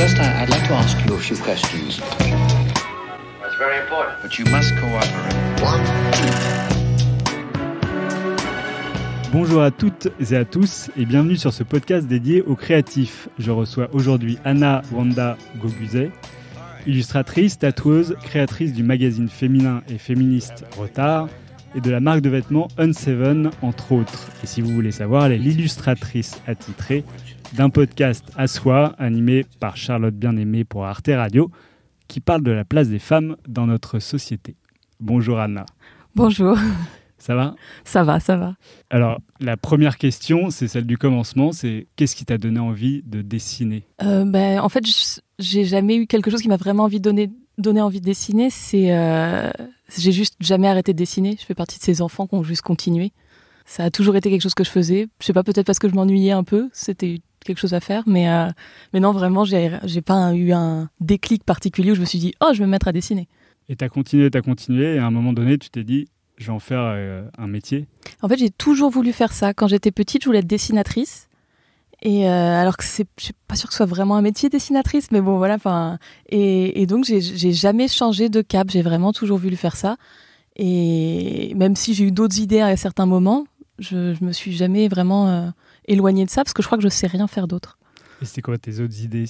like to ask you very important. But you must cooperate. Bonjour à toutes et à tous et bienvenue sur ce podcast dédié aux créatifs. Je reçois aujourd'hui Anna Wanda Goguzet, illustratrice, tatoueuse, créatrice du magazine féminin et féministe Retard et de la marque de vêtements Unseven entre autres. Et si vous voulez savoir, elle est l'illustratrice attitrée d'un podcast à soi, animé par Charlotte Bien-Aimée pour Arte Radio, qui parle de la place des femmes dans notre société. Bonjour Anna. Bonjour. Ça va Ça va, ça va. Alors, la première question, c'est celle du commencement, c'est qu'est-ce qui t'a donné envie de dessiner euh, ben, En fait, j'ai jamais eu quelque chose qui m'a vraiment envie donné, envie de dessiner. C'est, euh, j'ai juste jamais arrêté de dessiner. Je fais partie de ces enfants qui ont juste continué. Ça a toujours été quelque chose que je faisais. Je sais pas, peut-être parce que je m'ennuyais un peu. C'était quelque chose à faire. Mais, euh, mais non, vraiment, j'ai pas eu un déclic particulier où je me suis dit, oh, je vais me mettre à dessiner. Et tu as continué, tu as continué, et à un moment donné, tu t'es dit, je vais en faire euh, un métier. En fait, j'ai toujours voulu faire ça. Quand j'étais petite, je voulais être dessinatrice. Et euh, alors que c'est, je suis pas sûre que ce soit vraiment un métier dessinatrice, mais bon voilà. Enfin, et, et donc j'ai jamais changé de cap. J'ai vraiment toujours voulu faire ça. Et même si j'ai eu d'autres idées à certains moments, je, je me suis jamais vraiment éloignée de ça parce que je crois que je sais rien faire d'autre. Et c'était quoi tes autres idées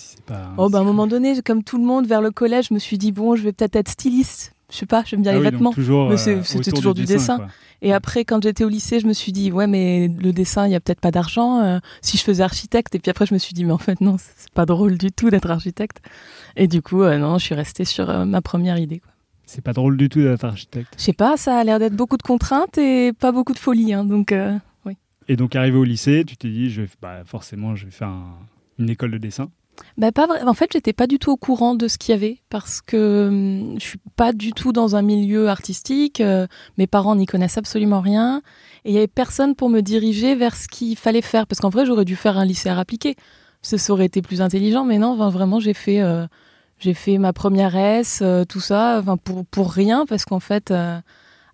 Oh bah, à un moment donné, comme tout le monde vers le collège, je me suis dit bon, je vais peut-être être styliste. Je sais pas, j'aime bien ah les vêtements, mais euh, c'était toujours du, dessin. Et après, quand j'étais au lycée, je me suis dit ouais, mais le dessin, il y a peut-être pas d'argent. Euh, si je faisais architecte, et puis après, je me suis dit mais en fait non, c'est pas drôle du tout d'être architecte. Et du coup, euh, non, je suis restée sur ma première idée. Quoi. C'est pas drôle du tout d'être architecte. Je sais pas, ça a l'air d'être beaucoup de contraintes et pas beaucoup de folie, hein, donc. Et donc, arrivé au lycée, tu t'es dit, je bah, forcément, je vais faire une école de dessin. Bah pas vrai. En fait, j'étais pas du tout au courant de ce qu'il y avait parce que je hum, je suis pas du tout dans un milieu artistique. Euh, mes parents n'y connaissent absolument rien et il y avait personne pour me diriger vers ce qu'il fallait faire parce qu'en vrai, j'aurais dû faire un lycée à Ce Ça aurait été plus intelligent, mais non. vraiment, j'ai fait euh, fait ma première S, euh, tout ça, enfin pour pour rien parce qu'en fait.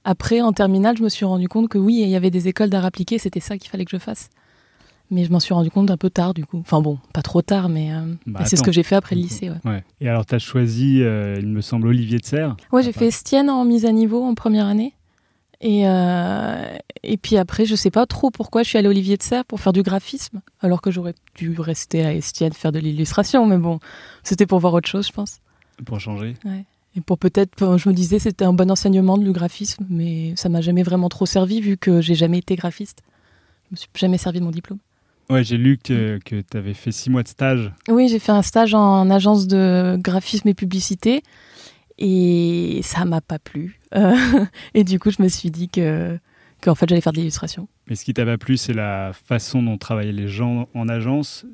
Après, en terminale, je me suis rendu compte que oui, il y avait des écoles d'art appliqué, c'était ça qu'il fallait que je fasse. Mais je m'en suis rendu compte un peu tard, du coup. Enfin bon, pas trop tard, mais, euh, bah, c'est ce que j'ai fait après le lycée. Et alors, tu as choisi, euh, il me semble, Olivier de Serre Oui, j'ai fait Estienne en mise à niveau en première année. Et, euh, et puis après, je sais pas trop pourquoi je suis allée à Olivier de Serre pour faire du graphisme, alors que j'aurais dû rester à Estienne faire de l'illustration. Mais bon, c'était pour voir autre chose, je pense. Pour changer Ouais. Et pour peut-être, je me disais, c'était un bon enseignement du graphisme, mais ça m'a jamais vraiment trop servi vu que j'ai jamais été graphiste. Je me suis jamais servi de mon diplôme. Ouais, j'ai lu que, tu avais fait six mois de stage. Oui, j'ai fait un stage en, agence de graphisme et publicité et ça m'a pas plu. Euh, et du coup, je me suis dit que qu'en fait, j'allais faire de l'illustration. Mais ce qui t'a pas plu, c'est la façon dont travaillaient les gens en agence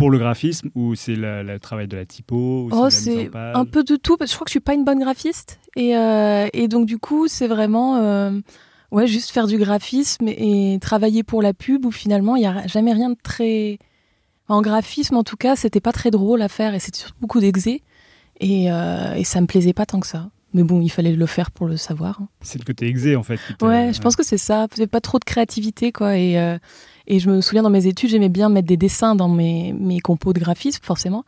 pour le graphisme ou c'est le travail de la typo oh, C'est un peu de tout, parce que je crois que je suis pas une bonne graphiste. Et, euh, et donc, du coup, c'est vraiment euh, ouais, juste faire du graphisme et, travailler pour la pub où finalement, il n'y a jamais rien de très. En graphisme, en tout cas, c'était pas très drôle à faire et c'était surtout beaucoup d'exé. Et, euh, et ça me plaisait pas tant que ça. Mais bon, il fallait le faire pour le savoir. Hein. C'est le côté exé, en fait. ouais, je pense que c'est ça. Pas trop de créativité, quoi. Et, euh, et je me souviens dans mes études, j'aimais bien mettre des dessins dans mes, mes compos de graphisme, forcément.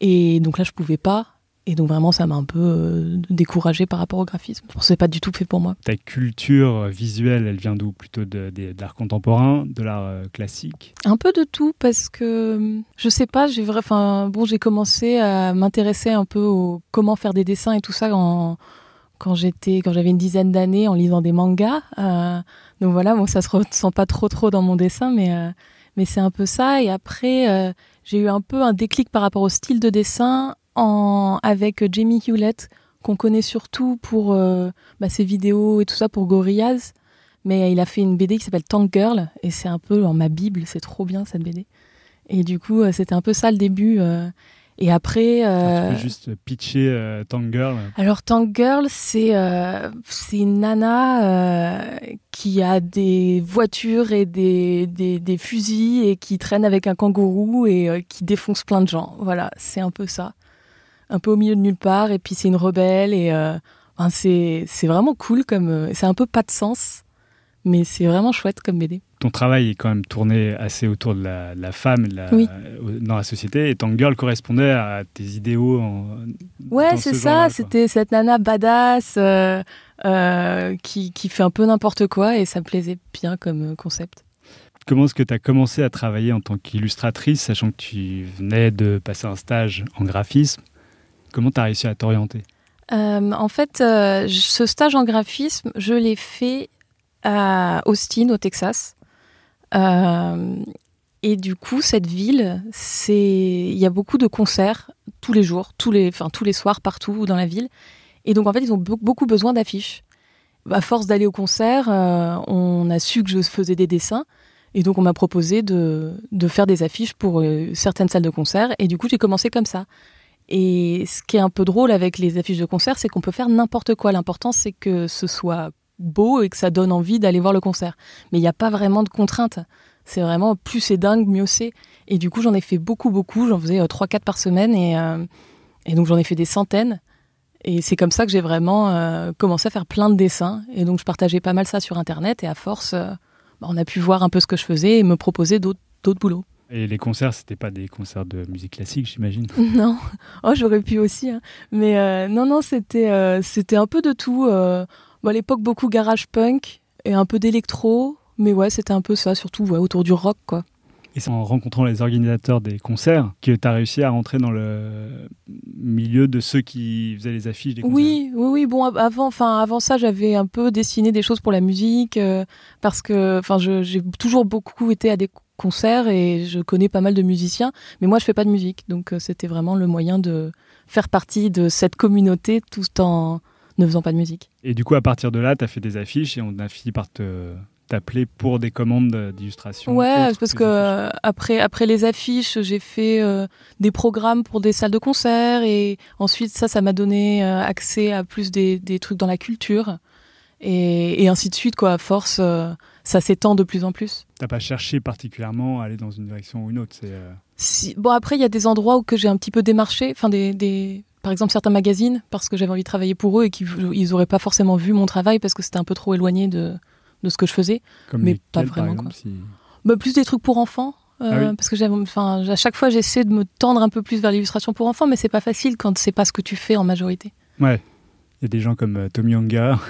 Et donc là, je pouvais pas. Et donc vraiment, ça m'a un peu découragé euh, découragée par rapport au graphisme. C'est pas du tout fait pour moi. Ta culture euh, visuelle, elle vient d'où Plutôt de, l'art contemporain, de l'art euh, classique Un peu de tout, parce que je sais pas, j'ai enfin bon, j'ai commencé à m'intéresser un peu au comment faire des dessins et tout ça en quand j'étais, quand j'avais une dizaine d'années en lisant des mangas. Euh, donc voilà, bon, ça se ressent pas trop trop dans mon dessin, mais euh, mais c'est un peu ça. Et après, euh, j'ai eu un peu un déclic par rapport au style de dessin en avec Jamie Hewlett qu'on connaît surtout pour bah, ses vidéos et tout ça pour Gorillaz. Mais il a fait une BD qui s'appelle Tank Girl et c'est un peu en ma bible. C'est trop bien cette BD. Et du coup, c'était un peu ça le début. Et après. Ah, euh... tu peux juste pitcher euh, Girl. Alors, Tank Girl, c'est euh, une nana euh, qui a des voitures et des, des, fusils et qui traîne avec un kangourou et euh, qui défonce plein de gens. Voilà, c'est un peu ça. Un peu au milieu de nulle part. Et puis, c'est une rebelle. Et enfin, c'est vraiment cool comme. c'est un peu pas de sens, mais c'est vraiment chouette comme BD travail est quand même tourné assez autour de la, femme dans la société, et girl correspondait à tes idéaux. En, ouais, c'est ça, c'était cette nana badass euh, euh, qui, qui, fait un peu n'importe quoi, et ça me plaisait bien comme euh, concept. Comment est-ce que tu as commencé à travailler en tant qu'illustratrice, sachant que tu venais de passer un stage en graphisme Comment tu as réussi à t'orienter En fait, ce stage en graphisme, je l'ai fait à Austin, au Texas. Euh, et du coup, cette ville, c'est il y a beaucoup de concerts tous les jours, tous les, enfin, tous les soirs, partout dans la ville. Et donc, en fait, ils ont beaucoup besoin d'affiches. À force d'aller au concert, euh, on a su que je faisais des dessins. Et donc, on m'a proposé de, faire des affiches pour euh, certaines salles de concert. Et du coup, j'ai commencé comme ça. Et ce qui est un peu drôle avec les affiches de concert, c'est qu'on peut faire n'importe quoi. L'important, c'est que ce soit beau et que ça donne envie d'aller voir le concert. Mais il n'y a pas vraiment de contraintes. C'est vraiment plus c'est dingue, mieux c'est. Et du coup, j'en ai fait beaucoup, beaucoup. J'en faisais 3-4 euh, par semaine et, euh, et donc j'en ai fait des centaines. Et c'est comme ça que j'ai vraiment euh, commencé à faire plein de dessins. Et donc je partageais pas mal ça sur Internet et à force, bah, on a pu voir un peu ce que je faisais et me proposer d'autres boulots. Et les concerts, c'était pas des concerts de musique classique, j'imagine. Non, oh j'aurais pu aussi, hein. mais non non c'était c'était un peu de tout. À l'époque, beaucoup garage punk et un peu d'électro. Mais ouais, c'était un peu ça, surtout autour du rock, quoi. Et c'est en rencontrant les organisateurs des concerts que tu as réussi à rentrer dans le milieu de ceux qui faisaient les affiches des concerts. Oui, oui, oui. Bon, avant, enfin, avant ça, j'avais un peu dessiné des choses pour la musique euh, parce que, enfin, j'ai toujours beaucoup été à des concerts et je connais pas mal de musiciens, mais moi, je fais pas de musique, donc euh, c'était vraiment le moyen de faire partie de cette communauté tout en ne faisant pas de musique. Et du coup, à partir de là, tu as fait des affiches et on a fini par te t'appeler pour des commandes d'illustration Ouais, parce que euh, après, après les affiches, j'ai fait euh, des programmes pour des salles de concert et ensuite ça, ça m'a donné euh, accès à plus des, des, trucs dans la culture et, ainsi de suite, quoi. À force, ça s'étend de plus en plus. T'as pas cherché particulièrement à aller dans une direction ou une autre si, Bon, après, il y a des endroits où que j'ai un petit peu démarché, enfin des, des, par exemple certains magazines parce que j'avais envie de travailler pour eux et qu'ils n'auraient pas forcément vu mon travail parce que c'était un peu trop éloigné de, ce que je faisais. mais pas vraiment. Bah, plus des trucs pour enfants. Euh, ah parce que enfin, à chaque fois, j'essaie de me tendre un peu plus vers l'illustration pour enfants, mais c'est pas facile quand c'est pas ce que tu fais en majorité. Ouais, il y a des gens comme euh, Tommy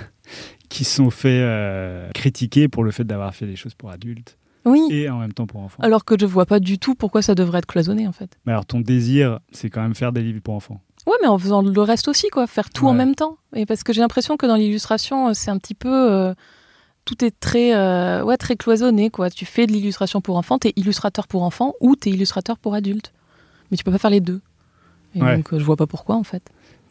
qui sont fait euh, critiquer pour le fait d'avoir fait des choses pour adultes. Oui. Et en même temps pour enfants. Alors que je vois pas du tout pourquoi ça devrait être cloisonné en fait. Mais alors ton désir, c'est quand même faire des livres pour enfants. Ouais, mais en faisant le reste aussi, quoi. Faire tout en même temps. Et parce que j'ai l'impression que dans l'illustration, euh, c'est un petit peu. Euh, tout est très, euh, ouais, très cloisonné, quoi. Tu fais de l'illustration pour enfant, t'es illustrateur pour enfant ou t'es illustrateur pour adulte. Mais tu peux pas faire les deux. Et donc, je vois pas pourquoi, en fait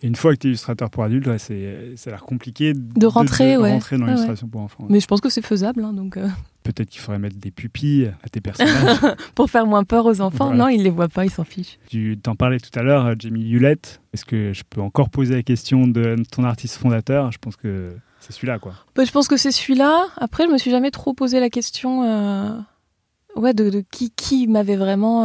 une fois que tu es illustrateur pour adultes, c'est, ça a l'air compliqué de, rentrer, dans l'illustration pour enfants. Mais je pense que c'est faisable. Hein, donc euh. Peut-être qu'il faudrait mettre des pupilles à tes personnages. pour faire moins peur aux enfants. Non, ils ne les voient pas, ils s'en fichent. Tu t'en parlais tout à l'heure, euh, Jamie Hewlett. Est-ce que je peux encore poser la question de ton artiste fondateur Je pense que c'est celui-là, quoi. Bah, je pense que c'est celui-là. Après, je me suis jamais trop posé la question. Euh, ouais, de, qui, qui m'avait vraiment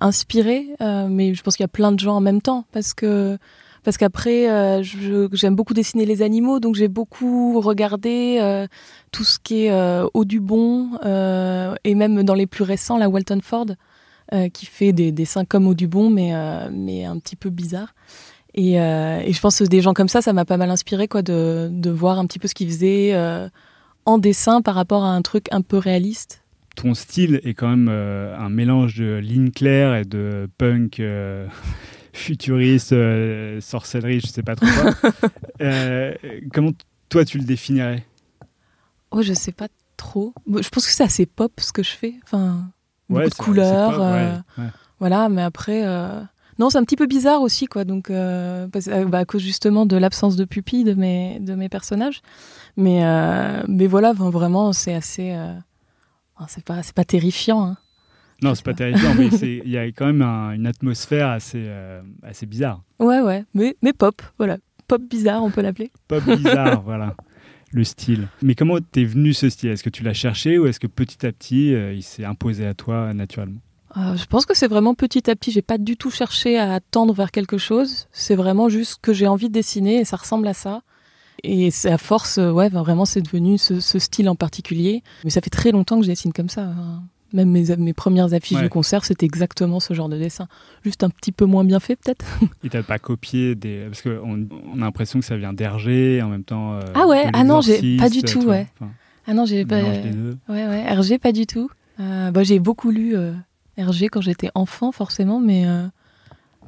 inspiré, mais je pense qu'il y a plein de gens en même temps parce que parce qu'après, euh, j'aime beaucoup dessiner les animaux, donc j'ai beaucoup regardé euh, tout ce qui est euh, au du Bon, et même dans les plus récents, la Walton Ford, qui fait des dessins comme Audubon, du Bon, mais, mais un petit peu bizarre. Et, je pense que des gens comme ça, ça m'a pas mal inspiré quoi, de, de, voir un petit peu ce qu'ils faisaient en dessin par rapport à un truc un peu réaliste ton style est quand même un mélange de ligne claire et de punk futuriste, euh, sorcellerie, je sais pas trop quoi. Euh, comment toi tu le définirais Oh, je sais pas trop. je pense que c'est assez pop ce que je fais. Enfin, beaucoup de couleurs. Euh, voilà, mais après. Non, c'est un petit peu bizarre aussi, quoi. Donc, bah, à cause justement de l'absence de pupille de mes, de mes personnages. Mais, mais voilà, vraiment, c'est assez. c'est pas, pas terrifiant. Hein. Non, c'est pas terrible. mais il y a quand même une atmosphère assez, euh, assez bizarre. Ouais, ouais, mais, mais pop, voilà. Pop bizarre, on peut l'appeler. Pop bizarre, voilà. Le style. Mais comment t'es venu ce style Est-ce que tu l'as cherché ou est-ce que petit à petit, euh, il s'est imposé à toi naturellement ah, je pense que c'est vraiment petit à petit. J'ai pas du tout cherché à tendre vers quelque chose. C'est vraiment juste que j'ai envie de dessiner et ça ressemble à ça. Et c'est à force, euh, ouais, vraiment, c'est devenu ce, style en particulier. Mais ça fait très longtemps que je dessine comme ça. Hein. Même mes, premières affiches de concert, c'était exactement ce genre de dessin. Juste un petit peu moins bien fait, peut-être. Et t'as pas copié des. Parce qu'on on a l'impression que ça vient d'Hergé, en même temps. Euh, ah ouais, ah non, j'ai pas du tout, euh, ouais. Ah non, j'ai pas. ouais, ouais, Hergé, pas du tout. Euh, bah, j'ai beaucoup lu Hergé quand j'étais enfant, forcément, mais,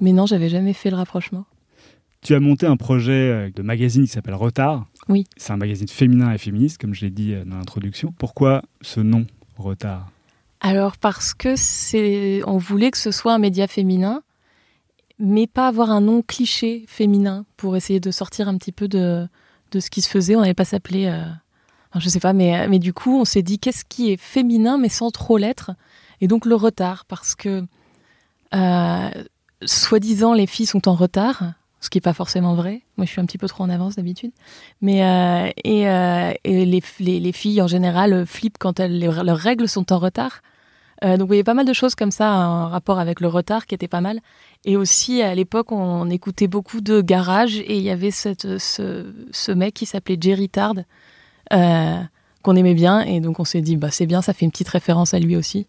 mais non, j'avais jamais fait le rapprochement. Tu as monté un projet de magazine qui s'appelle Retard. Oui. C'est un magazine féminin et féministe, comme je l'ai dit dans l'introduction. Pourquoi ce nom, Retard alors parce que c'est, on voulait que ce soit un média féminin, mais pas avoir un nom cliché féminin pour essayer de sortir un petit peu de, de ce qui se faisait. On n'allait pas s'appeler, euh... ne je sais pas, mais, mais du coup on s'est dit qu'est-ce qui est féminin mais sans trop l'être, et donc le retard parce que euh, soi-disant les filles sont en retard ce qui n'est pas forcément vrai. Moi, je suis un petit peu trop en avance d'habitude. Mais euh, et, euh, les, filles en général euh, flippent quand elles, leurs règles sont en retard. donc, il y avait pas mal de choses comme ça en rapport avec le retard qui était pas mal. Et aussi, à l'époque, on écoutait beaucoup de garage et il y avait cette, ce, ce mec qui s'appelait Jerry Tard qu'on aimait bien. Et donc, on s'est dit, bah, c'est bien, ça fait une petite référence à lui aussi.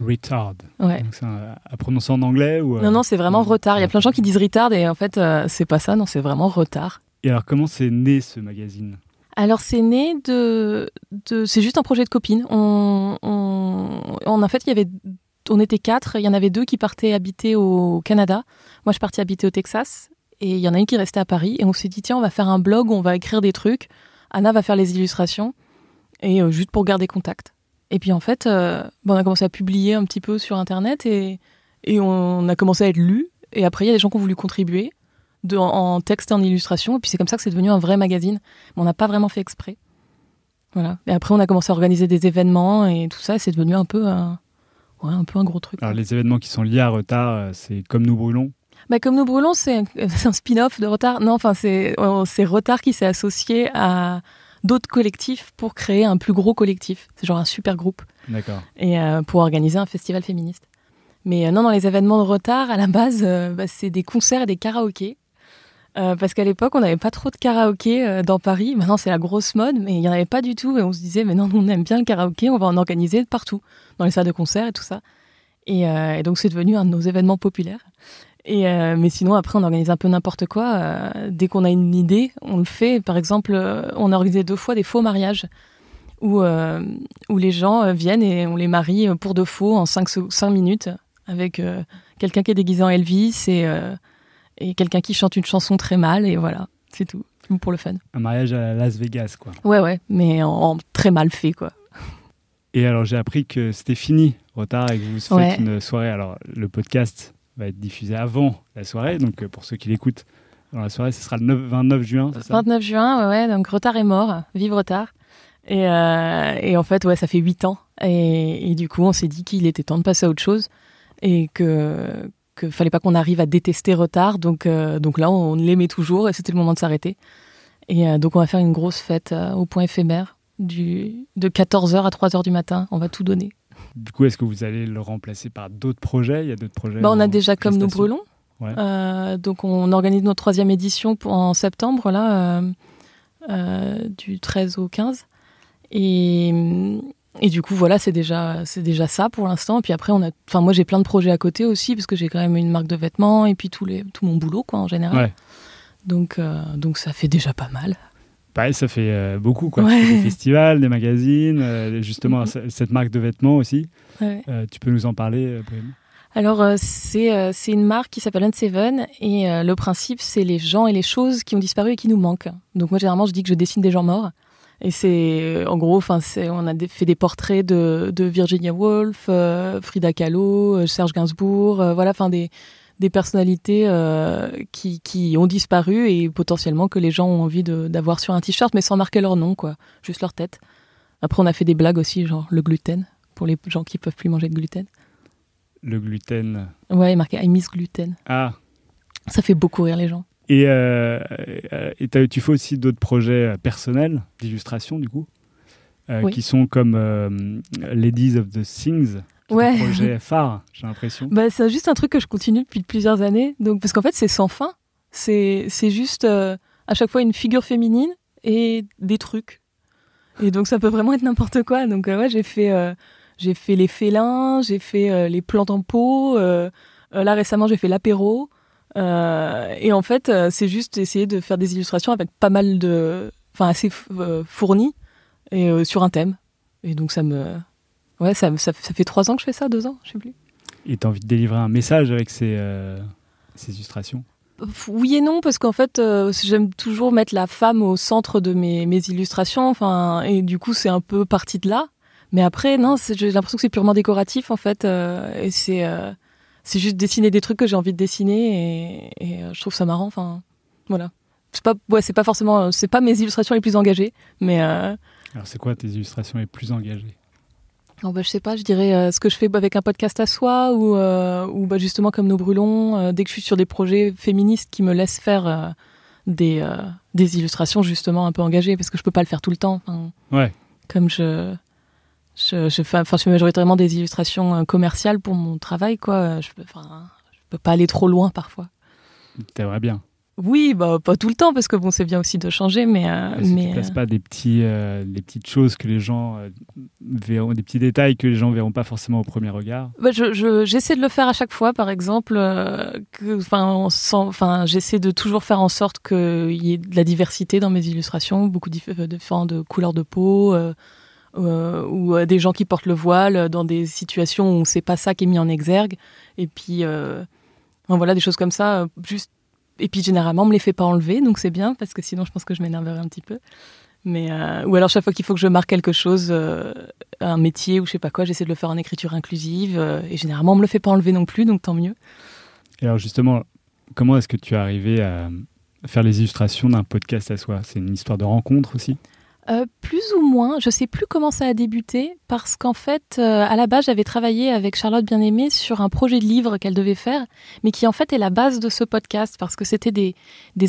Retard. Ouais. Donc à prononcer en anglais ou Non, non, euh, c'est vraiment retard. Il y a plein de gens qui disent retard et en fait, euh, c'est pas ça. Non, c'est vraiment retard. Et alors, comment c'est né ce magazine alors c'est né de, de c'est juste un projet de copine. On, on, en fait il y avait on était quatre, il y en avait deux qui partaient habiter au Canada. Moi je partais habiter au Texas et il y en a une qui restait à Paris et on s'est dit tiens on va faire un blog, on va écrire des trucs. Anna va faire les illustrations et euh, juste pour garder contact. Et puis en fait, euh, ben, on a commencé à publier un petit peu sur Internet et, et on a commencé à être lu. Et après, il y a des gens qui ont voulu contribuer de, en, texte et en illustration. Et puis c'est comme ça que c'est devenu un vrai magazine. Mais on n'a pas vraiment fait exprès. Voilà. Et après, on a commencé à organiser des événements et tout ça. Et c'est devenu un peu un, euh, un peu un gros truc. Alors les événements qui sont liés à retard, euh, c'est comme nous brûlons. Bah, comme nous brûlons, c'est un, un spin-off de retard. Non, enfin, c'est retard qui s'est associé à, d'autres collectifs pour créer un plus gros collectif. C'est genre un super groupe. Et euh, pour organiser un festival féministe. Mais euh, non, dans les événements de retard, à la base, euh, bah, c'est des concerts et des karaokés. parce qu'à l'époque, on n'avait pas trop de karaokés dans Paris. Maintenant, c'est la grosse mode, mais il n'y en avait pas du tout. Et on se disait, mais non, on aime bien le karaoké, on va en organiser partout, dans les salles de concert et tout ça. Et, et donc, c'est devenu un de nos événements populaires. Et euh, mais sinon, après, on organise un peu n'importe quoi. Euh, dès qu'on a une idée, on le fait. Par exemple, euh, on a organisé deux fois des faux mariages où, où les gens viennent et on les marie pour de faux en 5, cinq minutes avec quelqu'un qui est déguisé en Elvis et, quelqu'un qui chante une chanson très mal. Et voilà, c'est tout, pour le fun. Un mariage à Las Vegas, quoi. Ouais, ouais, mais en, très mal fait, quoi. Et alors, j'ai appris que c'était fini, retard, et que vous faites une soirée. Alors, le podcast va être diffusé avant la soirée. Donc euh, pour ceux qui l'écoutent dans la soirée, ce sera le 29 juin. Ça 29 juin, ouais, donc retard est mort, vive retard. Euh, et, en fait, ouais, ça fait 8 ans. Et, du coup, on s'est dit qu'il était temps de passer à autre chose et que, ne fallait pas qu'on arrive à détester retard. Donc, euh, donc là, on, l'aimait toujours et c'était le moment de s'arrêter. Et donc, on va faire une grosse fête au point éphémère du, de 14h à 3h du matin. On va tout donner. Du coup, est-ce que vous allez le remplacer par d'autres projets Il y a d'autres projets bah, On a déjà Comme nous brûlons. Euh, donc on organise notre troisième édition en septembre, là, euh, euh, du 13 au 15. Et, et du coup, voilà, c'est déjà, déjà ça pour l'instant. Et puis après, on a, moi, j'ai plein de projets à côté aussi, parce que j'ai quand même une marque de vêtements et puis tout, les, tout mon boulot, quoi, en général. Donc, donc ça fait déjà pas mal pareil, ça fait euh, beaucoup, quoi. Des festivals, des magazines, euh, justement, mm-hmm. cette marque de vêtements aussi. Euh, tu peux nous en parler, Alors, c'est une marque qui s'appelle Unseven, et le principe, c'est les gens et les choses qui ont disparu et qui nous manquent. Donc, moi, généralement, je dis que je dessine des gens morts. Et c'est, en gros, enfin, on a fait des portraits de, de Virginia Woolf, Frida Kahlo, Serge Gainsbourg, voilà, enfin, des, des personnalités euh, qui, qui, ont disparu et potentiellement que les gens ont envie d'avoir sur un t-shirt, mais sans marquer leur nom, quoi, juste leur tête. Après, on a fait des blagues aussi, genre le gluten, pour les gens qui peuvent plus manger de gluten. Le gluten Ouais, marqué I miss gluten. Ah Ça fait beaucoup rire les gens. Et, euh, euh, et tu fais aussi d'autres projets personnels, d'illustration du coup, qui sont comme Ladies of the Things ouais. projet phare, j'ai l'impression. Bah, c'est juste un truc que je continue depuis plusieurs années. Donc, parce qu'en fait, c'est sans fin. C'est, c'est juste euh, à chaque fois une figure féminine et des trucs. Et donc, ça peut vraiment être n'importe quoi. Donc, euh, ouais, j'ai fait, euh, j'ai fait les félins, j'ai fait les plantes en pot. là, récemment, j'ai fait l'apéro. et en fait, c'est juste essayer de faire des illustrations avec pas mal de. Enfin, assez fournies et sur un thème. Et donc, ça me Ouais, ça, fait trois ans que je fais ça, deux ans, je sais plus. Et as envie de délivrer un message avec ces, euh, illustrations oui et non parce qu'en fait euh, j'aime toujours mettre la femme au centre de mes, mes illustrations enfin et du coup c'est un peu parti de là mais après non j'ai l'impression que c'est purement décoratif en fait euh, et c'est c'est juste dessiner des trucs que j'ai envie de dessiner et, je trouve ça marrant enfin voilà c'est pas ouais, pas forcément c'est pas mes illustrations les plus engagées mais alors c'est quoi tes illustrations les plus engagées non, oh, bah, je sais pas, je dirais euh, ce que je fais avec un podcast à soi ou, euh, bah, justement comme nous brûlons, euh, dès que je suis sur des projets féministes qui me laissent faire des, des, illustrations justement un peu engagées parce que je peux pas le faire tout le temps. Ouais. Comme je, je, fais, majoritairement des illustrations commerciales pour mon travail, quoi. Je ne je peux pas aller trop loin parfois. T'aimerais bien. Oui, bah, pas tout le temps, parce que bon, c'est bien aussi de changer, mais... Euh, ce mais, euh, si ne pas des, petits, les euh, petites choses que les gens verront, des petits détails que les gens verront pas forcément au premier regard bah, J'essaie je, de le faire à chaque fois, par exemple. Enfin, J'essaie de toujours faire en sorte qu'il y ait de la diversité dans mes illustrations, beaucoup de de couleurs de peau, ou des gens qui portent le voile dans des situations où c'est pas ça qui est mis en exergue et puis voilà des choses comme ça juste et puis généralement, on me les fait pas enlever, donc c'est bien parce que sinon, je pense que je m'énerverais un petit peu. Mais euh, ou alors chaque fois qu'il faut que je marque quelque chose, euh, un métier ou je sais pas quoi, j'essaie de le faire en écriture inclusive. Euh, et généralement, on me le fait pas enlever non plus, donc tant mieux. alors justement, comment est-ce que tu es arrivé à faire les illustrations d'un podcast à soi C'est une histoire de rencontre aussi euh, plus ou moins, je sais plus comment ça a débuté parce qu'en fait, euh, à la base, j'avais travaillé avec Charlotte Bien-Aimée sur un projet de livre qu'elle devait faire, mais qui en fait est la base de ce podcast parce que c'était des,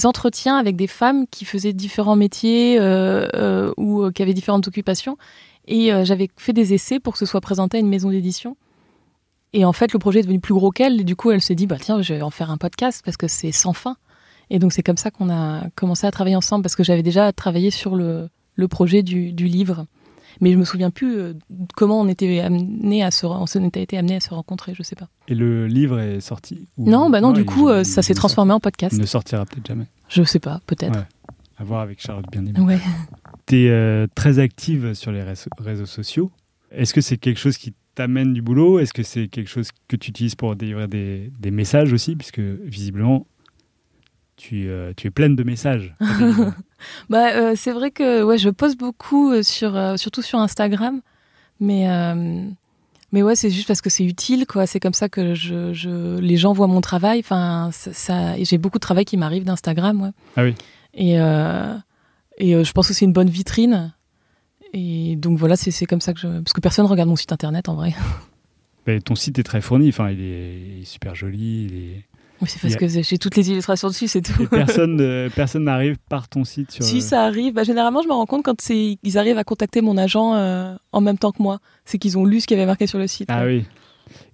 entretiens avec des femmes qui faisaient différents métiers euh, ou qui avaient différentes occupations. Et j'avais fait des essais pour que ce soit présenté à une maison d'édition. Et en fait, le projet est devenu plus gros qu'elle. Et du coup, elle s'est dit, bah tiens, je vais en faire un podcast parce que c'est sans fin. Et donc, c'est comme ça qu'on a commencé à travailler ensemble parce que j'avais déjà travaillé sur le, le projet du, livre. Mais je me souviens plus euh, comment on était amené à se, on été amené à se rencontrer, je sais pas. Et le livre est sorti Non, bah non, du coup, euh, ça s'est transformé en podcast. Il ne sortira peut-être jamais. Je sais pas, peut-être. À voir avec Charlotte bien Ouais. Tu es euh, très active sur les réseaux sociaux. Est-ce que c'est quelque chose qui t'amène du boulot Est-ce que c'est quelque chose que tu utilises pour délivrer des, des messages aussi Puisque visiblement, euh, tu, es pleine de messages. bah, euh, c'est vrai que ouais, je poste beaucoup, euh, sur, surtout sur Instagram. Mais, mais ouais, c'est juste parce que c'est utile. quoi. C'est comme ça que je, les gens voient mon travail. Enfin, ça, J'ai beaucoup de travail qui m'arrive d'Instagram. Ouais. Ah oui. Et, et je pense que c'est une bonne vitrine. Et donc voilà, c'est comme ça que je. Parce que personne regarde mon site internet en vrai. ton site est très fourni. Enfin, il est, il est super joli. Il est c'est parce que j'ai toutes les illustrations dessus, c'est tout. personne n'arrive par ton site sur. Si ça arrive, bah, généralement je me rends compte quand ils arrivent à contacter mon agent euh, en même temps que moi, c'est qu'ils ont lu ce qu'il y avait marqué sur le site. Ah oui.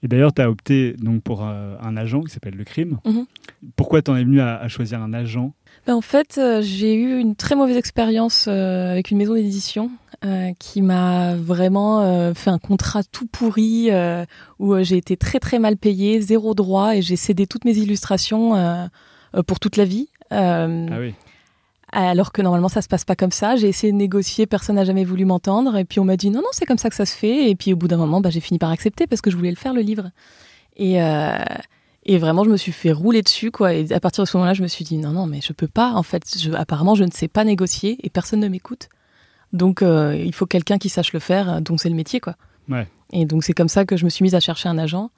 Et d'ailleurs, tu as opté donc pour euh, un agent qui s'appelle Le Crime. Pourquoi mhm. tu Pourquoi t'en es venu à, choisir un agent bah, En fait, euh, j'ai eu une très mauvaise expérience avec une maison d'édition euh, qui m'a vraiment euh, fait un contrat tout pourri euh, où j'ai été très très mal payée, zéro droit et j'ai cédé toutes mes illustrations pour toute la vie. Ah alors que normalement ça se passe pas comme ça. J'ai essayé de négocier, personne n'a jamais voulu m'entendre et puis on m'a dit non non c'est comme ça que ça se fait et puis au bout d'un moment bah, j'ai fini par accepter parce que je voulais le faire le livre et et vraiment, je me suis fait rouler dessus, quoi. Et à partir de ce moment-là, je me suis dit, non, non, mais je peux pas, en fait. Je, apparemment, je ne sais pas négocier et personne ne m'écoute. Donc, euh, il faut quelqu'un qui sache le faire, euh, donc c'est le métier, quoi. Et donc, c'est comme ça que je me suis mise à chercher un agent.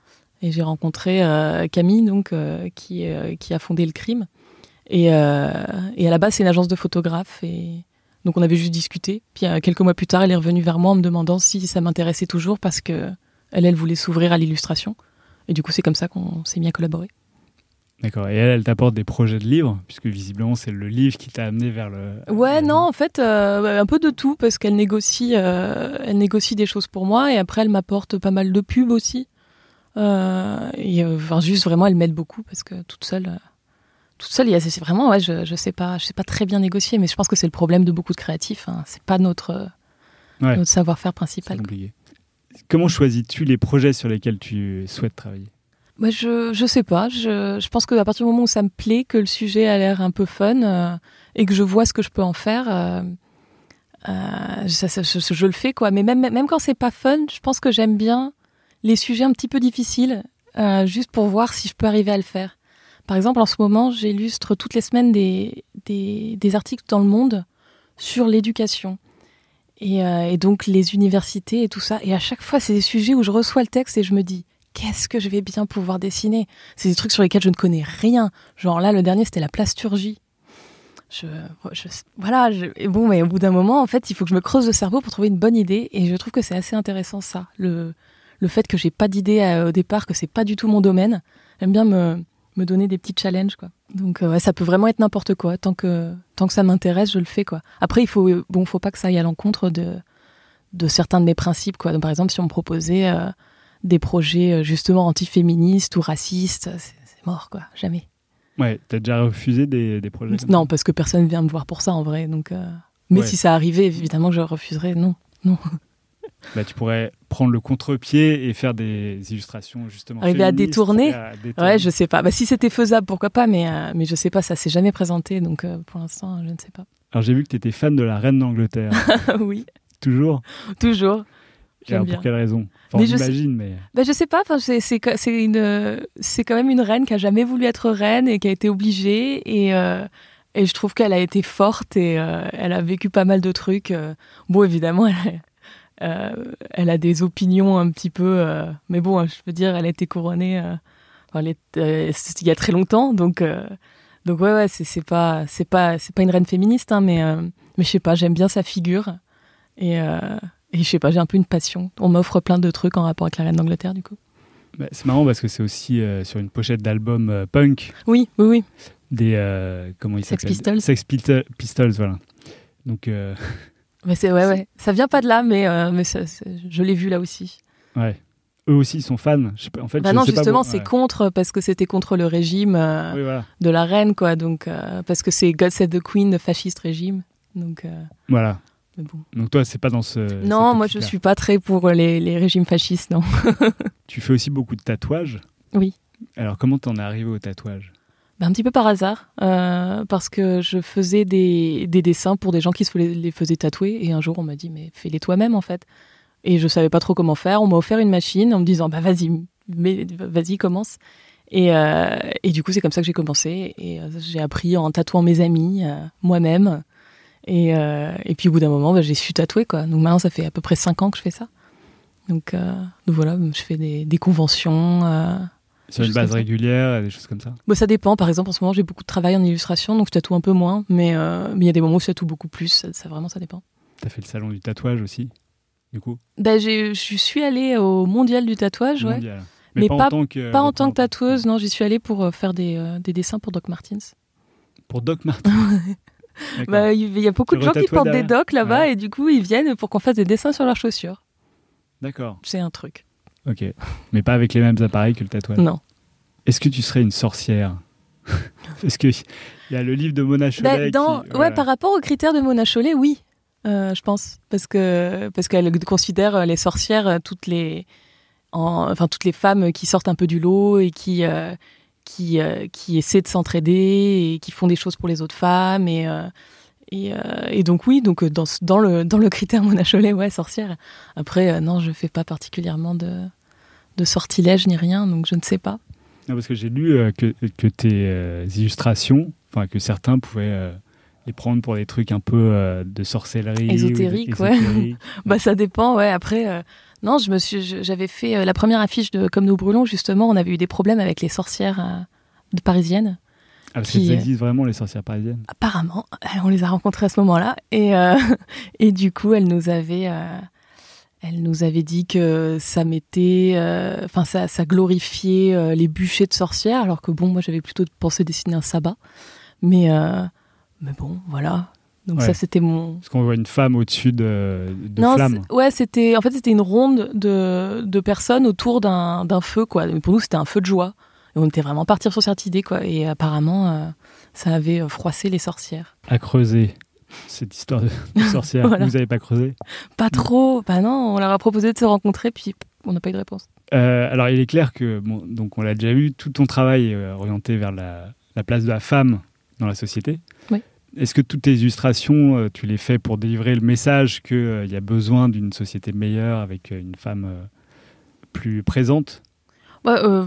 Et j'ai rencontré euh, Camille, donc, qui, qui a fondé le crime. Et, à la base, c'est une agence de photographes. Et donc, on avait juste discuté. Puis, quelques mois plus tard, elle est revenue vers moi en me demandant si ça m'intéressait toujours parce que elle, elle voulait s'ouvrir à l'illustration. Et du coup, c'est comme ça qu'on s'est mis à collaborer. D'accord. Et elle, elle t'apporte des projets de livres, puisque visiblement c'est le livre qui t'a amené vers le. Ouais, non, en fait, euh, un peu de tout, parce qu'elle négocie, euh, elle négocie des choses pour moi, et après elle m'apporte pas mal de pubs aussi. Euh, et enfin, juste vraiment, elle m'aide beaucoup parce que toute seule, toute seule, c'est vraiment, ouais, je, ne sais pas, je sais pas très bien négocier, mais je pense que c'est le problème de beaucoup de créatifs. Ce hein. C'est pas notre, notre savoir-faire principal. Comment choisis-tu les projets sur lesquels tu souhaites travailler bah, je, je sais pas. Je, je pense à partir du moment où ça me plaît, que le sujet a l'air un peu fun euh, et que je vois ce que je peux en faire, euh, euh ça, je, je, le fais quoi. Mais même, même quand c'est pas fun, je pense que j'aime bien les sujets un petit peu difficiles, euh, juste pour voir si je peux arriver à le faire. Par exemple, en ce moment, j'illustre toutes les semaines des, des, des, articles dans le monde sur l'éducation. Et, et donc les universités et tout ça. Et à chaque fois, c'est des sujets où je reçois le texte et je me dis qu'est-ce que je vais bien pouvoir dessiner C'est des trucs sur lesquels je ne connais rien. Genre là, le dernier, c'était la plasturgie. Je, voilà, je, bon, mais au bout d'un moment, en fait, il faut que je me creuse le cerveau pour trouver une bonne idée. Et je trouve que c'est assez intéressant ça, le, le fait que j'ai pas d'idée euh, au départ, que c'est pas du tout mon domaine. J'aime bien me, me donner des petits challenges, quoi. Donc euh, ça peut vraiment être n'importe quoi. Tant que, tant que ça m'intéresse, je le fais, quoi. Après, il faut, bon, faut pas que ça aille à l'encontre de, de certains de mes principes, quoi. Donc, par exemple, si on me proposait... Euh, des projets euh, justement antiféministes ou racistes. C'est mort, quoi, jamais. Ouais, t'as déjà refusé des, projets Non, parce que personne vient me voir pour ça en vrai. Donc, euh, Mais si ça arrivait, évidemment, je refuserais. Non, non. Bah, tu pourrais prendre le contre-pied et faire des illustrations justement. Arriver à détourner. Ouais, je sais pas. Bah, si c'était faisable, pourquoi pas, mais, euh, mais je sais pas, ça s'est jamais présenté, donc pour l'instant, je ne sais pas. Alors j'ai vu que tu étais fan de la reine d'Angleterre. oui. Toujours Toujours. Pour quelle raison je sais... Bah, sais pas. C'est quand même une reine qui a jamais voulu être reine et qui a été obligée. Et, euh, je trouve qu'elle a été forte et euh, elle a vécu pas mal de trucs. Euh. Bon, évidemment, elle a, des opinions un petit peu. mais bon, hein, je veux dire, elle a été couronnée il y a très longtemps. Donc, donc ouais, ouais c'est pas, pas une reine féministe. Hein, mais, mais je sais pas, j'aime bien sa figure. Et. Et je sais pas, j'ai un peu une passion. On m'offre plein de trucs en rapport avec la reine d'Angleterre, du coup. Bah, c'est marrant parce que c'est aussi euh, sur une pochette d'album euh, punk. Oui, oui, oui. Des. Euh, comment comment s'appellent Sex Pistols. Sex Pistols, voilà. Donc. c'est, ouais, ouais. Ça vient pas de là, mais, mais je l'ai vu là aussi. Ouais. Eux aussi, ils sont fans. Je sais pas, en fait, bah non, justement, c'est contre parce que c'était contre le régime de la reine, quoi. Donc, parce que c'est God Save the Queen, le fasciste régime. Donc, voilà. Donc toi, c'est pas dans ce... Non, moi je suis pas très pour les, régimes fascistes, non. tu fais aussi beaucoup de tatouages Oui. Alors comment t'en es arrivé au tatouage ben, un petit peu par hasard, euh, parce que je faisais des, dessins pour des gens qui se les, faisaient tatouer, et un jour on m'a dit mais fais-les toi-même en fait. Et je savais pas trop comment faire. On m'a offert une machine en me disant bah vas-y, vas-y commence. Euh, et, du coup c'est comme ça que j'ai commencé et euh, j'ai appris en tatouant mes amis, moi-même. Euh, et, puis au bout d'un moment, bah, j'ai su tatouer. Quoi. Donc maintenant, ça fait à peu près 5 ans que je fais ça. Donc, euh, voilà, je fais des, conventions. Euh, Sur une base régulière, des choses comme ça bah, Ça dépend. Par exemple, en ce moment, j'ai beaucoup de travail en illustration, donc je tatoue un peu moins. Mais il y a des moments où je tatoue beaucoup plus. Ça, vraiment, ça dépend. Tu as fait le salon du tatouage aussi, du coup bah, Je suis allée au mondial du tatouage, Mais, pas, en tant que, pas en tant que tatoueuse, non, j'y suis allée pour faire des, des dessins pour Doc Martins Pour Doc Martens Bah, il y a beaucoup de gens qui portent des docks là-bas et du coup, ils viennent pour qu'on fasse des dessins sur leurs chaussures. D'accord. C'est un truc. Ok. Mais pas avec les mêmes appareils que le tatouage. Non. Est-ce que tu serais une sorcière Parce qu'il y a le livre de Mona bah, Cholet. qui... Ouais, par rapport aux critères de Mona Cholet, oui, euh, je pense. Parce qu'elle parce qu'elle considère euh, les sorcières euh, toutes les. En, enfin toutes les femmes qui sortent un peu du lot et qui, qui, euh, qui essaient de s'entraider et qui font des choses pour les autres femmes. Et, euh, euh, et, donc, oui, donc dans, dans, le, dans le critère Mona ouais, sorcière. Après, non, je fais pas particulièrement de, de sortilèges ni rien, donc je ne sais pas. parce que j'ai lu que, que, tes illustrations, enfin, que certains pouvaient les prendre pour des trucs un peu euh, de sorcellerie Ésotérique, ouais. bah, ça dépend, ouais. Après, euh, non, je me suis, j'avais fait euh, la première affiche de Comme nous brûlons, justement, on avait eu des problèmes avec les sorcières parisiennes. Ah, parce que ça existe vraiment, les sorcières parisiennes Apparemment, on les a rencontrées à ce moment-là. Et, et du coup, nous Elle nous avait dit que ça mettait, enfin ça, ça, glorifiait les bûchers de sorcières, alors que bon, moi j'avais plutôt pensé dessiner un sabbat. Mais mais bon, voilà. Donc ça, c'était mon. Parce qu'on voit une femme au-dessus de, non, flammes. Ouais, c'était en fait c'était une ronde de, de personnes autour d'un, feu quoi. pour nous, c'était un feu de joie. Et on était vraiment parti sur cette idée quoi. Et apparemment, euh, ça avait euh, froissé les sorcières. À creuser cette histoire de, sorcières. Vous n'avez pas creusé Pas trop. Bah non, on leur a proposé de se rencontrer puis on n'a pas eu de réponse. Euh, alors il est clair que donc on l'a déjà vu. Tout ton travail est orienté vers la place de la femme dans la société. Est-ce que toutes tes illustrations, euh, tu les fais pour délivrer le message qu'il euh, il y a besoin d'une société meilleure avec euh, une femme plus présente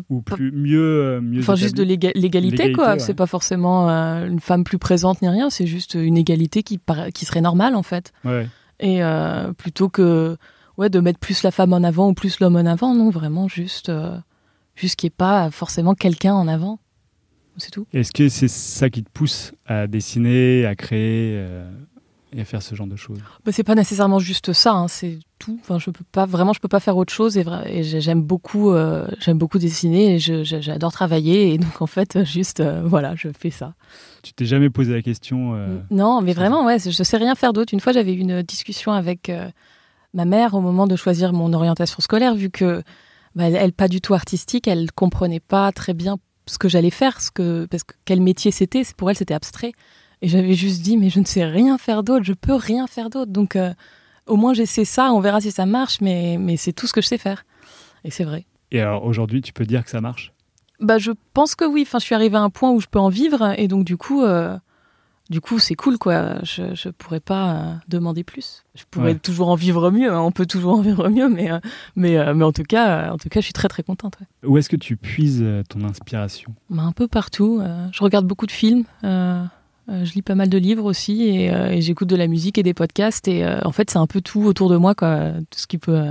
ou plus, mieux, Enfin, juste de l'égalité, quoi. C'est pas forcément une femme plus présente ni rien, c'est juste une égalité qui, qui serait normale, en fait. Et plutôt que ouais, de mettre plus la femme en avant ou plus l'homme en avant, non, vraiment juste, juste qu'il n'y ait pas forcément quelqu'un en avant c'est tout. Est-ce que c'est ça qui te pousse à dessiner, à créer euh, et à faire ce genre de choses bah, C'est pas nécessairement juste ça, hein, c'est tout. Enfin, je peux pas vraiment, je peux pas faire autre chose et, j'aime beaucoup, euh, j'aime beaucoup dessiner et j'adore travailler et donc en fait euh, juste voilà, je fais ça. Tu t'es jamais posé la question Non, mais vraiment ouais, je sais rien faire d'autre. Une fois, j'avais eu une discussion avec ma mère au moment de choisir mon orientation scolaire, vu que bah, elle, pas du tout artistique, elle comprenait pas très bien ce que j'allais faire, ce que, parce quel métier c'était, pour elle c'était abstrait. Et j'avais juste dit, mais je ne sais rien faire d'autre, je peux rien faire d'autre. Donc euh, au moins j'essaie ça, on verra si ça marche, mais, mais c'est tout ce que je sais faire. Et c'est vrai. Et alors aujourd'hui, tu peux dire que ça marche bah, Je pense que oui. Enfin, je suis arrivée à un point où je peux en vivre. Et donc du coup, euh, du coup, c'est cool, quoi. Je, ne pourrais pas euh, demander plus. Je pourrais toujours en vivre mieux. Hein. On peut toujours en vivre mieux, mais, euh, mais, euh, mais en tout cas, en tout cas, je suis très très contente. Où est-ce que tu puises ton inspiration ben, un peu partout. je regarde beaucoup de films. je lis pas mal de livres aussi et, j'écoute de la musique et des podcasts et en fait c'est un peu tout autour de moi quoi, tout ce qui peut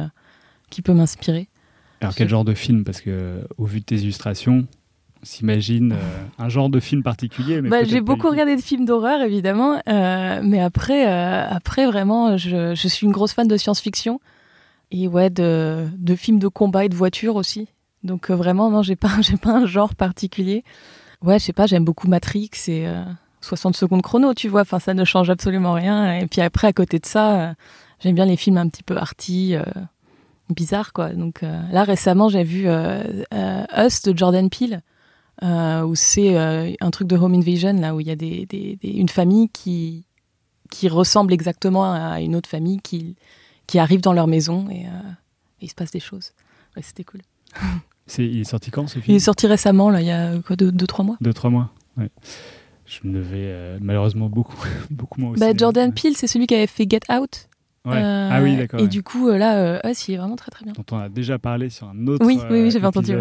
qui peut m'inspirer. Alors quel genre de film parce que vu de tes illustrations, on s'imagine euh, un genre de film particulier. Bah, j'ai beaucoup regardé de films d'horreur, évidemment, euh, mais après, euh, après vraiment, je, je, suis une grosse fan de science-fiction et ouais, de, de, films de combat et de voitures aussi. Donc vraiment, non, j'ai pas, j'ai pas un genre particulier. Ouais, je sais pas, j'aime beaucoup Matrix et 60 secondes chrono, tu vois. Enfin, ça ne change absolument rien. Et puis après, à côté de ça, j'aime bien les films un petit peu arty, bizarre bizarres, quoi. Donc là, récemment, j'ai vu Us de Jordan Peele, euh, où c'est euh, un truc de Home Invasion, là où il y a des, une famille qui, qui ressemble exactement à une autre famille qui, qui arrive dans leur maison et, euh, il se passe des choses. C'était cool. C'est il est sorti quand ce film Il est sorti récemment, là, il y a 2-3 deux, trois mois. Deux trois mois, Je me levais euh, malheureusement beaucoup, beaucoup moins aussi. Bah, Jordan Peele, c'est celui qui avait fait Get Out. Ouais. ah oui, d'accord. Et du coup, là, euh, est vraiment très très bien. Dont on a déjà parlé sur un autre. Oui, oui, oui j'avais entendu.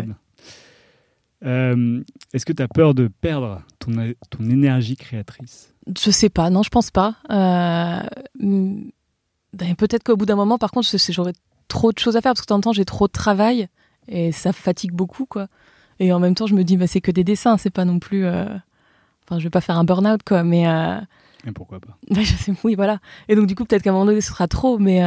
Euh, est-ce que tu as peur de perdre ton, ton énergie créatrice Je sais pas, non, je pense pas. Euh, hmm, ben, peut-être qu'au bout d'un moment, par contre, j'aurais trop de choses à faire parce que de temps en temps, j'ai trop de travail et ça fatigue beaucoup, quoi. Et en même temps, je me dis, bah, c'est que des dessins, c'est pas non plus. Euh, enfin, je vais pas faire un burn-out, quoi, mais. Et pourquoi pas bah, je sais, Oui, voilà. Et donc, du coup, peut-être qu'à un moment donné, ce sera trop, mais,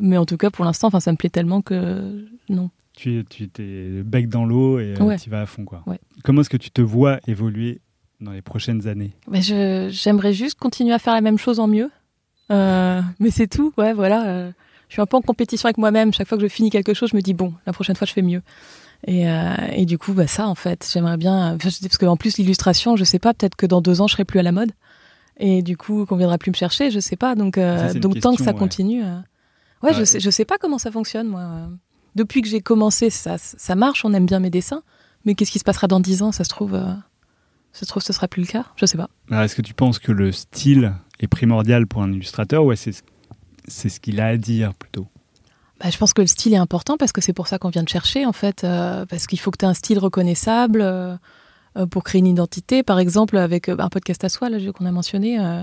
mais en tout cas, pour l'instant, ça me plaît tellement que non, tu, t'es bec dans l'eau et euh, tu vas à fond. Quoi. Comment est-ce que tu te vois évoluer dans les prochaines années mais bah, je, J'aimerais juste continuer à faire la même chose en mieux. Euh, mais c'est tout, ouais, voilà. Euh, je suis un peu en compétition avec moi-même. Chaque fois que je finis quelque chose, je me dis, bon, la prochaine fois, je fais mieux. Et, et du coup, bah, ça, en fait, j'aimerais bien. Parce qu'en plus, l'illustration, je sais pas, peut-être que dans deux ans, je serai plus à la mode. Et du coup, qu'on viendra plus me chercher, je sais pas. Donc, donc tant que ça continue. Ouais, je, sais, je sais pas comment ça fonctionne, moi depuis que j'ai commencé, ça, ça marche, on aime bien mes dessins, mais qu'est-ce qui se passera dans 10 ans Ça se trouve, euh, se trouve, ce sera plus le cas Je sais pas. est-ce que tu penses que le style est primordial pour un illustrateur ou c'est c'est ce qu'il a à dire plutôt bah, Je pense que le style est important parce que c'est pour ça qu'on vient de chercher en fait, euh, parce qu'il faut que tu aies un style reconnaissable euh, pour créer une identité. Par exemple, avec un podcast à soi, là qu'on a mentionné,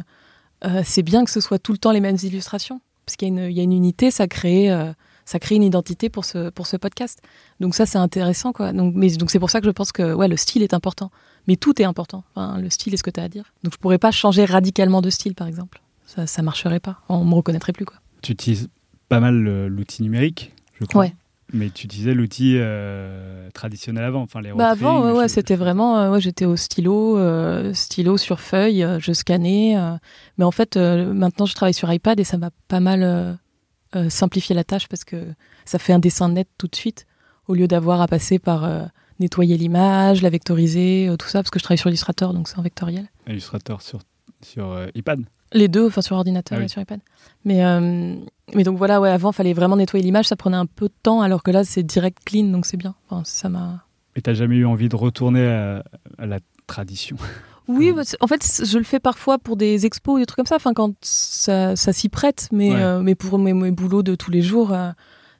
c'est bien que ce soit tout le temps les mêmes illustrations parce qu'il y, y, a une unité, ça crée ça crée une identité pour ce, pour ce podcast. Donc ça, c'est intéressant, quoi. Donc, mais, donc c'est pour ça que je pense que ouais, le style est important. Mais tout est important. Enfin, le style est ce que tu as à dire. Donc je pourrais pas changer radicalement de style, par exemple. Ça, ça marcherait pas. On me reconnaîtrait plus, quoi. Tu utilises pas mal l'outil numérique, je crois. Ouais. Mais tu disais l'outil euh, traditionnel avant, enfin les bah, Avant, ouais, c'était vraiment, euh, ouais, j'étais au stylo, euh, stylo sur feuille, je scannais. mais en fait, maintenant, je travaille sur iPad et ça m'a pas mal euh, simplifier la tâche parce que ça fait un dessin net tout de suite au lieu d'avoir à passer par euh, nettoyer l'image, la vectoriser, euh, tout ça, parce que je travaille sur Illustrator, donc c'est en vectoriel. Illustrator sur, sur iPad Les deux, enfin sur ordinateur ah et sur iPad. Mais, donc voilà, avant, il fallait vraiment nettoyer l'image, ça prenait un peu de temps, alors que là, c'est direct clean, donc c'est bien. Enfin, ça m'a... Et t'as jamais eu envie de retourner à la tradition oui, hum. bah, en fait, je le fais parfois pour des expos ou des trucs comme ça, enfin, quand ça, ça s'y prête, mais, euh, mais pour mes, mes, boulots de tous les jours, euh,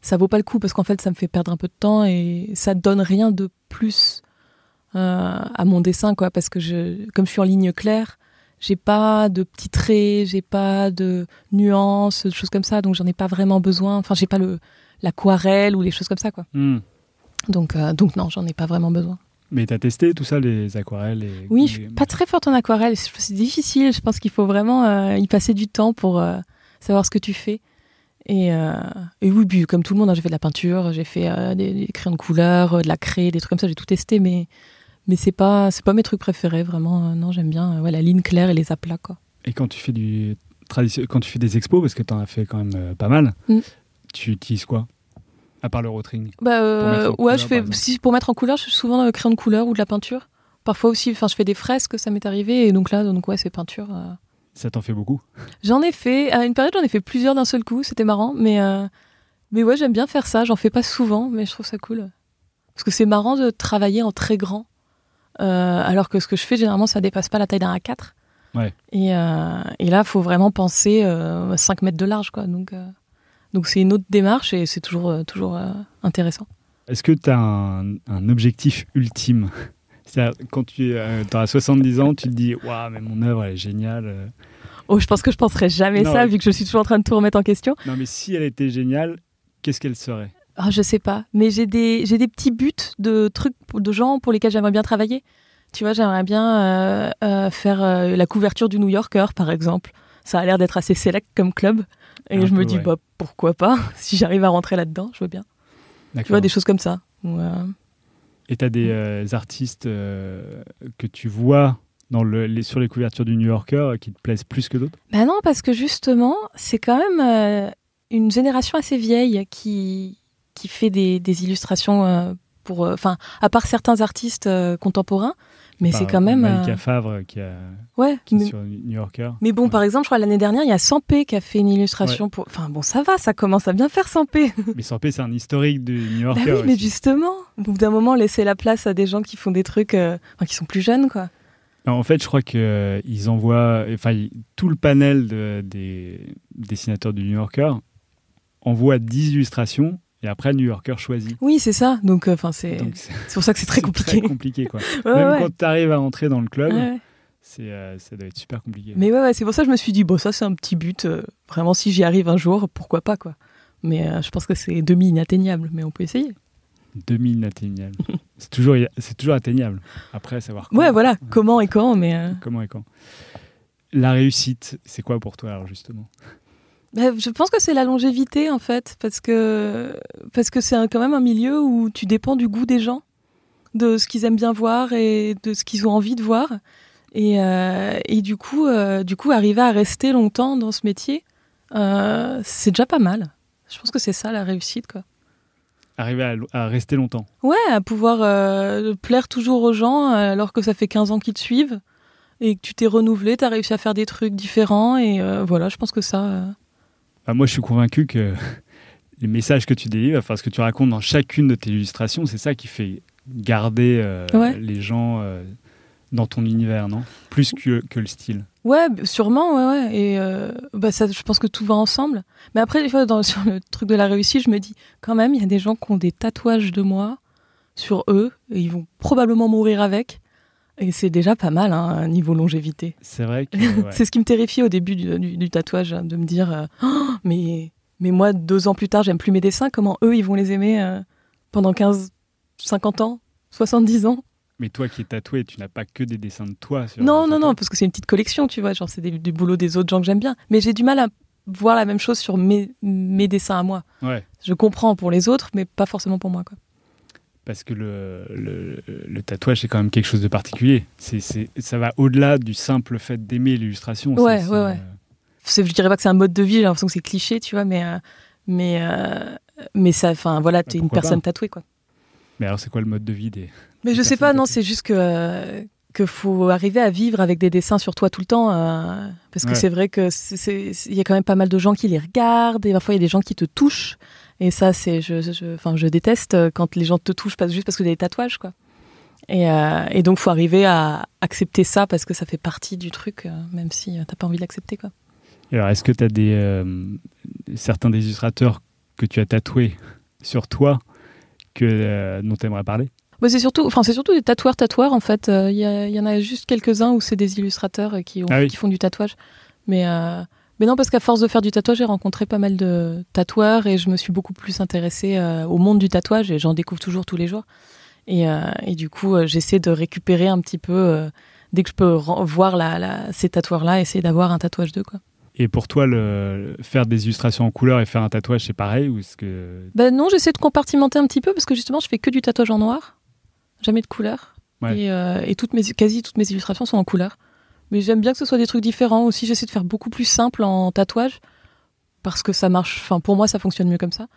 ça vaut pas le coup parce qu'en fait, ça me fait perdre un peu de temps et ça donne rien de plus euh, à mon dessin, quoi, parce que je, comme je suis en ligne claire, j'ai pas de petits traits, j'ai pas de nuances, de choses comme ça, donc j'en ai pas vraiment besoin. Enfin, j'ai pas le l'aquarelle ou les choses comme ça, quoi. Hum. Donc, donc non, j'en ai pas vraiment besoin. Mais tu as testé tout ça, les aquarelles Oui, je suis pas très forte en aquarelle. C'est difficile. Je pense qu'il faut vraiment euh, y passer du temps pour euh, savoir ce que tu fais. Et, euh, oui, comme tout le monde, hein, j'ai fait de la peinture, j'ai fait des, crayons de couleur, de la craie, des trucs comme ça. J'ai tout testé, mais, mais c'est pas, pas mes trucs préférés, vraiment. non, j'aime bien la ligne claire et les aplats. Quoi. Et quand tu fais du quand tu fais des expos, parce que tu en as fait quand même pas mal, mm. tu utilises quoi à part le rotring bah, euh, Ouais, je fais, si, pour mettre en couleur, je fais souvent le crayon de couleur ou de la peinture. Parfois aussi, enfin, je fais des fresques, ça m'est arrivé. Et donc là, donc ouais, c'est peinture. Euh. Ça t'en fait beaucoup J'en ai fait. À une période, j'en ai fait plusieurs d'un seul coup. C'était marrant. Mais, euh, mais ouais, j'aime bien faire ça. J'en fais pas souvent, mais je trouve ça cool. Parce que c'est marrant de travailler en très grand. alors que ce que je fais, généralement, ça dépasse pas la taille d'un A4. Ouais. Et, et là, faut vraiment penser 5 mètres de large, quoi. Donc. Donc c'est une autre démarche et c'est toujours, euh, toujours euh, intéressant. Est-ce que tu as un, objectif ultime quand tu euh, as 70 ans, tu te dis Waouh, mais mon œuvre, est géniale. Oh, je pense que je penserai jamais ça, vu que je suis toujours en train de tout remettre en question. Non, mais si elle était géniale, qu'est-ce qu'elle serait oh, Je sais pas. Mais j'ai des, petits buts de trucs, de gens pour lesquels j'aimerais bien travailler. Tu vois, j'aimerais bien faire la couverture du New Yorker, par exemple. Ça a l'air d'être assez select comme club. Et je me dis, bah, pourquoi pas Si j'arrive à rentrer là-dedans, je veux bien. Tu vois, des choses comme ça. Euh, Et tu as des euh, artistes euh, que tu vois dans le, sur les couvertures du New Yorker qui te plaisent plus que d'autres Bah non, parce que justement, c'est quand même une génération assez vieille qui, qui fait des, des illustrations pour. Enfin, à part certains artistes contemporains, mais c'est quand même. Malika euh, Favre qui a. Ouais, qui est sur New Yorker. Mais bon, par exemple, je crois l'année dernière, il y a Sampé qui a fait une illustration pour. Enfin bon, ça va, ça commence à bien faire Sampé mais Sampé, c'est un historique de New bah Yorker. oui, mais justement, au bout d'un moment, laisser la place à des gens qui font des trucs. Euh, enfin, qui sont plus jeunes, quoi. en fait, je crois qu'ils euh, ils envoient. Enfin, tout le panel des dessinateurs du New Yorker envoie 10 illustrations et après, New Yorker choisi. Oui, c'est ça. Donc, euh, enfin, c'est pour ça que c'est très compliqué. Très compliqué, quoi. Même quand tu arrives à entrer dans le club, euh, ça doit être super compliqué. Mais ouais, c'est pour ça que je me suis dit, bon, ça, c'est un petit but. Euh, vraiment, si j'y arrive un jour, pourquoi pas, quoi. Mais je pense que c'est demi inatteignable, mais on peut essayer. Demi inatteignable. c'est toujours, c'est toujours atteignable. Après, savoir. Ouais, voilà. Comment et quand, mais. Comment et quand. La réussite, c'est quoi pour toi, justement bah, je pense que c'est la longévité en fait, parce que parce que c'est quand même un milieu où tu dépends du goût des gens, de ce qu'ils aiment bien voir et de ce qu'ils ont envie de voir, et, euh, et du coup euh, du coup arriver à rester longtemps dans ce métier, euh, c'est déjà pas mal. Je pense que c'est ça la réussite quoi. Arriver à, rester longtemps. Ouais, à pouvoir plaire toujours aux gens alors que ça fait 15 ans qu'ils te suivent et que tu t'es renouvelé, tu as réussi à faire des trucs différents et voilà, je pense que ça ah, moi, je suis convaincu que les messages que tu délivres, enfin, ce que tu racontes dans chacune de tes illustrations, c'est ça qui fait garder euh, les gens euh, dans ton univers, non Plus que, que, le style. Ouais, sûrement, ouais, ouais. Et euh, bah, je pense que tout va ensemble. Mais après, des fois, sur le truc de la réussite, je me dis, quand même, il y a des gens qui ont des tatouages de moi sur eux, et ils vont probablement mourir avec. Et c'est déjà pas mal, hein, niveau longévité. C'est vrai que. c'est ce qui me terrifiait au début du, tatouage, hein, de me dire euh, oh, mais, mais moi, deux ans plus tard, j'aime plus mes dessins, comment eux, ils vont les aimer euh, pendant 15, 50 ans, 70 ans mais toi qui es tatoué, tu n'as pas que des dessins de toi. non, non, non, parce que c'est une petite collection, tu vois. Genre, c'est du boulot des autres gens que j'aime bien. Mais j'ai du mal à voir la même chose sur mes, dessins à moi. Je comprends pour les autres, mais pas forcément pour moi. Quoi parce que le, le, tatouage, c'est quand même quelque chose de particulier. C'est, ça va au-delà du simple fait d'aimer l'illustration. Ouais, ouais, ouais. Euh, je dirais pas que c'est un mode de vie, j'ai l'impression que c'est cliché, tu vois, mais, euh, mais, euh, mais ça, enfin voilà, bah, tu es une personne hein. tatouée, quoi. Mais alors, c'est quoi le mode de vie des. Mais je je sais pas, non, c'est juste que, que faut arriver à vivre avec des dessins sur toi tout le temps, euh, parce que c'est vrai que il y a quand même pas mal de gens qui les regardent et parfois il y a des gens qui te touchent et ça c'est je enfin je, déteste euh, quand les gens te touchent juste parce que tu as des tatouages quoi. Et, euh, et, donc faut arriver à accepter ça parce que ça fait partie du truc, même si t'as pas envie de l'accepter quoi. alors est-ce que tu as des certains des illustrateurs que tu as tatoués sur toi que dont tu aimerais parler? Bah, c'est surtout, enfin c'est surtout des tatoueurs tatoueurs en fait. Euh, il y, en a juste quelques uns où c'est des illustrateurs euh, qui, ont, ah qui, font du tatouage. Mais euh, mais non parce qu'à force de faire du tatouage, j'ai rencontré pas mal de tatoueurs et je me suis beaucoup plus intéressée au monde du tatouage et j'en découvre toujours tous les jours. Et, du coup, j'essaie de récupérer un petit peu dès que je peux voir la, ces tatoueurs là, essayer d'avoir un tatouage de quoi. Et pour toi, le, faire des illustrations en couleur et faire un tatouage, c'est pareil ou est-ce que ben non, j'essaie de compartimenter un petit peu parce que justement, je fais que du tatouage en noir jamais de couleur. Euh, et, toutes mes, quasi toutes mes illustrations sont en couleur. Mais j'aime bien que ce soit des trucs différents aussi. J'essaie de faire beaucoup plus simple en tatouage parce que ça marche. Enfin, pour moi, ça fonctionne mieux comme ça.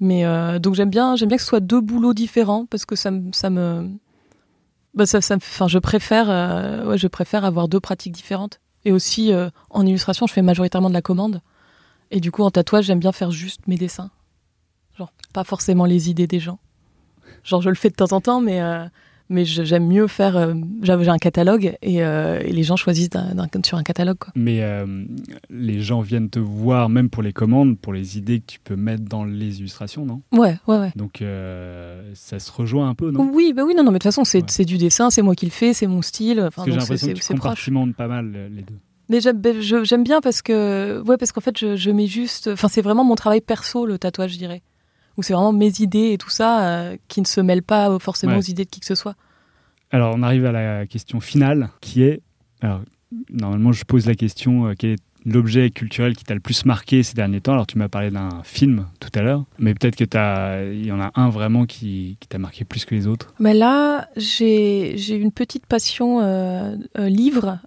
Mais euh, donc j'aime bien, j'aime bien que ce soit deux boulots différents parce que ça, me, ça me, bah ça, ça, enfin, je préfère, euh, ouais, je préfère avoir deux pratiques différentes. Et aussi en illustration, je fais majoritairement de la commande. Et du coup, en tatouage, j'aime bien faire juste mes dessins, genre pas forcément les idées des gens. Genre, je le fais de temps en temps, mais euh, mais j'aime mieux faire. Euh, j'ai un catalogue et, euh, les gens choisissent sur un catalogue. Quoi. Mais les gens viennent te voir, même pour les commandes, pour les idées que tu peux mettre dans les illustrations, non Ouais, ouais, ouais. Donc ça se rejoint un peu, non Oui, bah oui, non, non, mais de toute façon, c'est du dessin, c'est moi qui le fais, c'est mon style. Parce que j'ai l'impression que tu pas mal les deux. Mais ben, j'aime bien parce que, ouais, parce qu'en fait, je mets juste. Enfin, c'est vraiment mon travail perso, le tatouage, je dirais où c'est vraiment mes idées et tout ça euh, qui ne se mêlent pas forcément aux idées de qui que ce soit. Alors on arrive à la question finale qui est, alors, normalement je pose la question euh, quel est l'objet culturel qui t'a le plus marqué ces derniers temps Alors tu m'as parlé d'un film tout à l'heure, mais peut-être que il y en a un vraiment qui, t'a marqué plus que les autres. Mais là j'ai, une petite passion euh, livre.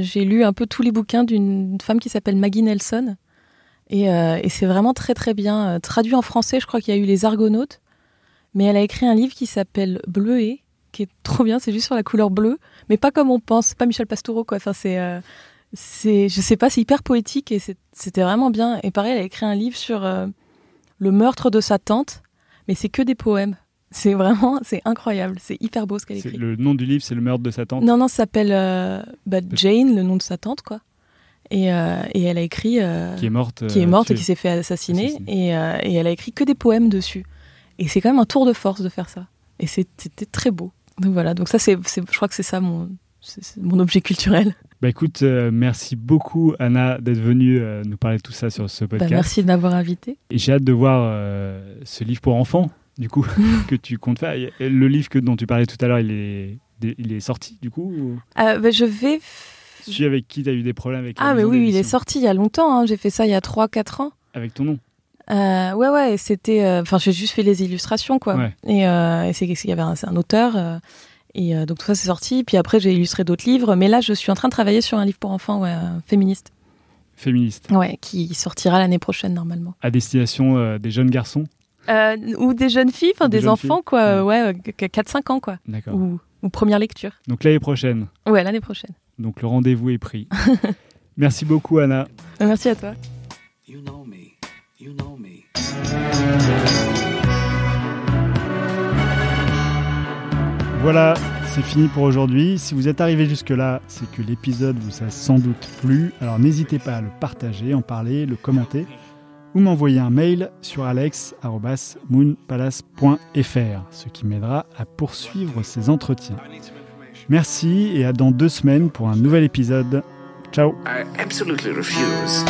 j'ai lu un peu tous les bouquins d'une femme qui s'appelle Maggie Nelson euh, et, c'est vraiment très très bien. Euh, traduit en français, je crois qu'il y a eu Les Argonautes. Mais elle a écrit un livre qui s'appelle Bleuet, qui est trop bien. C'est juste sur la couleur bleue, mais pas comme on pense. C'est pas Michel Pastoureau, quoi. Enfin, c'est. Euh, je sais pas, c'est hyper poétique et c'était vraiment bien. Et pareil, elle a écrit un livre sur le meurtre de sa tante, mais c'est que des poèmes. C'est vraiment, c'est incroyable, c'est hyper beau ce qu'elle écrit. Le nom du livre, c'est le meurtre de sa tante. Non, non, ça s'appelle bah, Jane, le nom de sa tante, quoi. Euh, et, elle a écrit. Euh, qui est morte. Qui est morte et euh, qui s'est fait assassiner. Et, elle a écrit que des poèmes dessus. Et c'est quand même un tour de force de faire ça. Et c'était très beau. Donc voilà, donc ça, c'est, je crois que c'est ça mon, mon objet culturel. Bah écoute, merci beaucoup Anna d'être venue nous parler de tout ça sur ce bah podcast. merci de m'avoir invité. Et j'ai hâte de voir ce livre pour enfants, du coup, que tu comptes faire. Le livre que, dont tu parlais tout à l'heure, il est, il est sorti, du coup bah, Je vais celui avec qui tu as eu des problèmes avec Ah, mais oui, il est sorti il y a longtemps. Hein. J'ai fait ça il y a 3-4 ans. Avec ton nom euh, ouais, ouais, c'était. Euh, enfin, j'ai juste fait les illustrations, quoi. Euh, et, c'est qu'il y avait un, auteur. et donc, tout ça, c'est sorti. Puis après, j'ai illustré d'autres livres. Mais là, je suis en train de travailler sur un livre pour enfants, ouais, féministe. Féministe. Ouais, qui sortira l'année prochaine, normalement. À destination des jeunes garçons Ou des jeunes filles, enfin, des, enfants, quoi. Ouais, 4-5 ans, quoi. ou première lecture. Donc, l'année prochaine. Ouais, l'année prochaine. Donc le rendez-vous est pris. Merci beaucoup, Anna. Merci à toi. Voilà, c'est fini pour aujourd'hui. Si vous êtes arrivé jusque-là, c'est que l'épisode vous a sans doute plu. Alors n'hésitez pas à le partager, en parler, le commenter ou m'envoyer un mail sur alex.moonpalace.fr, ce qui m'aidera à poursuivre ces entretiens. Merci et à dans deux semaines pour un nouvel épisode. Ciao. refuse.